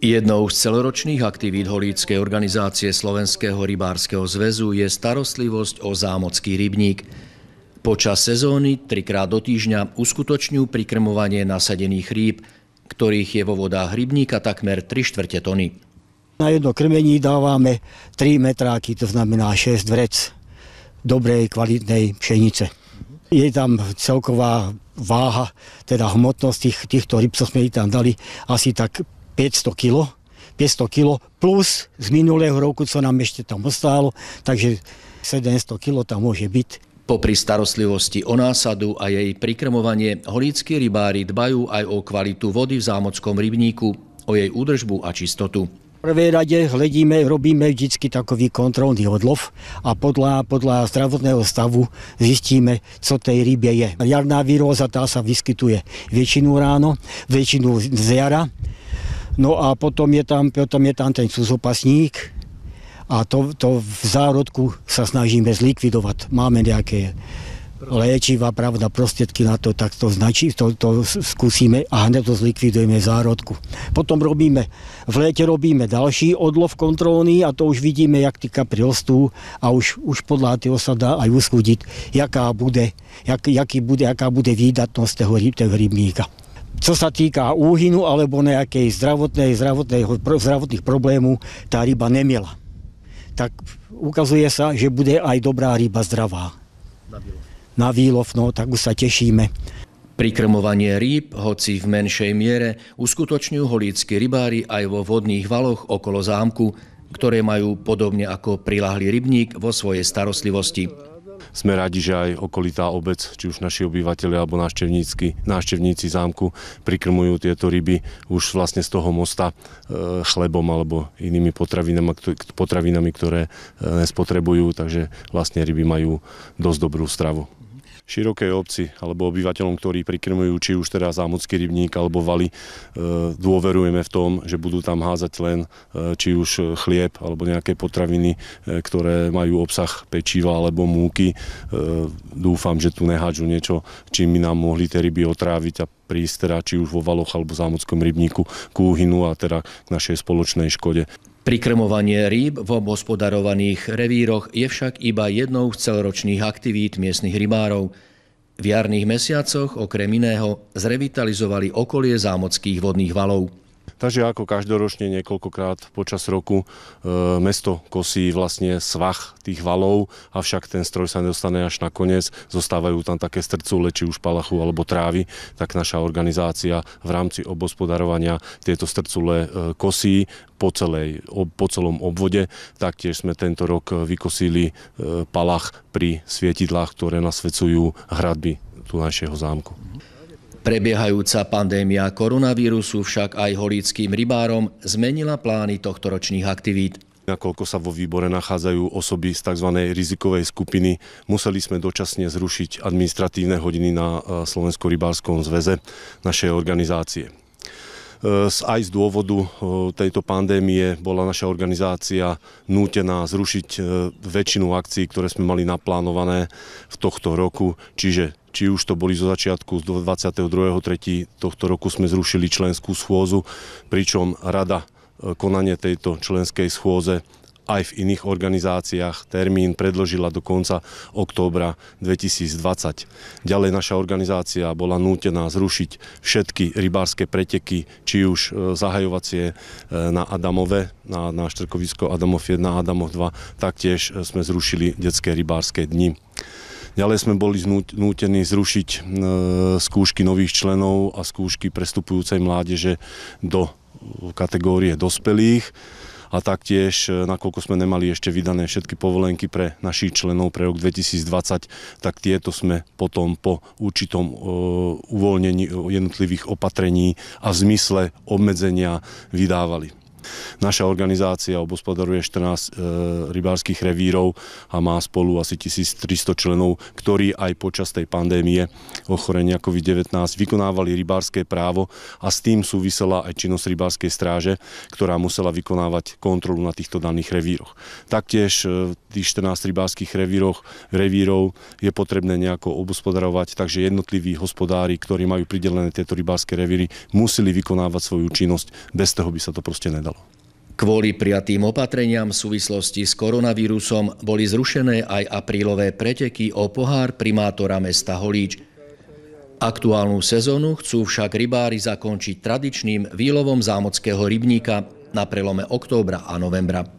Jednou z celoročných aktivít holíckej organizácie Slovenského rybárskeho zväzu je starostlivosť o zámocký rybník. Počas sezóny trikrát do týždňa uskutočňujú prikrmovanie nasadených rýb, ktorých je vo vodách rybníka takmer 3 štvrte tony. Na jedno krmení dávame 3 metráky, to znamená 6 vrec dobrej, kvalitnej pšenice. Je tam celková váha, teda hmotnosť tých, týchto ryb, čo sme ich tam dali, asi tak 500 kg, 500 kg plus z minulého roku, co nám ešte tam ostalo, takže 700 kg tam môže byť. Popri starostlivosti o násadu a jej prikrmovanie, holícky rybári dbajú aj o kvalitu vody v zámockom rybníku, o jej údržbu a čistotu. V prvej rade hledíme, robíme vždy takový kontrolný odlov a podľa, podľa zdravotného stavu zistíme, co tej rybe je. Jarná výroza tá sa vyskytuje väčšinu ráno, väčšinu z jara No a potom je tam, potom je tam ten cudzopasník a to, to v zárodku sa snažíme zlikvidovať. Máme nejaké léčiva, pravda, prostriedky na to, tak to, značí, to, to skúsime a hneď to zlikvidujeme v zárodku. Potom robíme, v lete robíme ďalší odlov kontrolný a to už vidíme, jak ty kapry rostú a už, už podľa toho sa dá aj uskúdiť, jaká bude, jak, jaký bude, jaká bude výdatnosť toho, toho rybníka čo sa týka úhynu alebo nejakej zdravotnej, zdravotnej, zdravotných problémov, tá ryba nemiela. Tak ukazuje sa, že bude aj dobrá ryba zdravá. Na výlov. no, tak už sa tešíme. Prikrmovanie rýb, hoci v menšej miere, uskutočňujú holícky rybári aj vo vodných valoch okolo zámku, ktoré majú podobne ako prilahlý rybník vo svojej starostlivosti sme radi, že aj okolitá obec, či už naši obyvateľi alebo návštevníci, zámku prikrmujú tieto ryby už vlastne z toho mosta e, chlebom alebo inými potravinami, potravinami ktoré e, nespotrebujú, takže vlastne ryby majú dosť dobrú stravu širokej obci alebo obyvateľom, ktorí prikrmujú či už teda zámodský rybník alebo valy, e, dôverujeme v tom, že budú tam házať len e, či už chlieb alebo nejaké potraviny, e, ktoré majú obsah pečiva alebo múky. Dúfam, že tu nehádžu niečo, čím by nám mohli tie ryby otráviť a prísť teda či už vo Valoch alebo zámodskom rybníku k úhynu a teda k našej spoločnej škode. Prikrmovanie rýb v obhospodarovaných revíroch je však iba jednou z celoročných aktivít miestnych rybárov. V jarných mesiacoch okrem iného zrevitalizovali okolie zámockých vodných valov. Takže ako každoročne niekoľkokrát počas roku e, mesto kosí vlastne svach tých valov, avšak ten stroj sa nedostane až na koniec. Zostávajú tam také strcule, či už palachu alebo trávy, tak naša organizácia v rámci obospodarovania tieto strcule e, kosí po, celej, po celom obvode. Taktiež sme tento rok vykosili e, palach pri svietidlách, ktoré nasvecujú hradby tu našeho zámku. Prebiehajúca pandémia koronavírusu však aj holíckým rybárom zmenila plány tohto ročných aktivít. Nakoľko sa vo výbore nachádzajú osoby z tzv. rizikovej skupiny, museli sme dočasne zrušiť administratívne hodiny na eh, Slovensko-rybárskom zväze našej organizácie. E, aj z dôvodu e, tejto pandémie bola naša organizácia nútená zrušiť e, väčšinu akcií, ktoré sme mali naplánované v tohto roku, čiže či už to boli zo začiatku z 22.3. tohto roku sme zrušili členskú schôzu, pričom rada konanie tejto členskej schôze aj v iných organizáciách. Termín predložila do konca októbra 2020. Ďalej naša organizácia bola nútená zrušiť všetky rybárske preteky, či už e, zahajovacie e, na Adamove, na, na Štrkovisko Adamov 1, a Adamov 2, taktiež e, sme zrušili detské rybárske dni. Ďalej sme boli nútení zrušiť skúšky nových členov a skúšky prestupujúcej mládeže do kategórie dospelých a taktiež, e, nakoľko sme nemali ešte vydané všetky povolenky pre našich členov pre rok 2020, tak tieto sme potom po určitom e, uvoľnení jednotlivých opatrení a v zmysle obmedzenia vydávali. Naša organizácia obospodaruje 14 e, rybárskych revírov a má spolu asi 1300 členov, ktorí aj počas tej pandémie ochorenia COVID-19 vykonávali rybárske právo a s tým súvisela aj činnosť rybárskej stráže, ktorá musela vykonávať kontrolu na týchto daných revíroch. Taktiež v e, tých 14 rybárskych revíroch, revírov je potrebné nejako obospodarovať, takže jednotliví hospodári, ktorí majú pridelené tieto rybárske revíry, museli vykonávať svoju činnosť. Bez toho by sa to proste nedalo. Kvôli prijatým opatreniam v súvislosti s koronavírusom boli zrušené aj aprílové preteky o pohár primátora mesta Holíč. Aktuálnu sezónu chcú však rybári zakončiť tradičným výlovom zámockého rybníka na prelome októbra a novembra.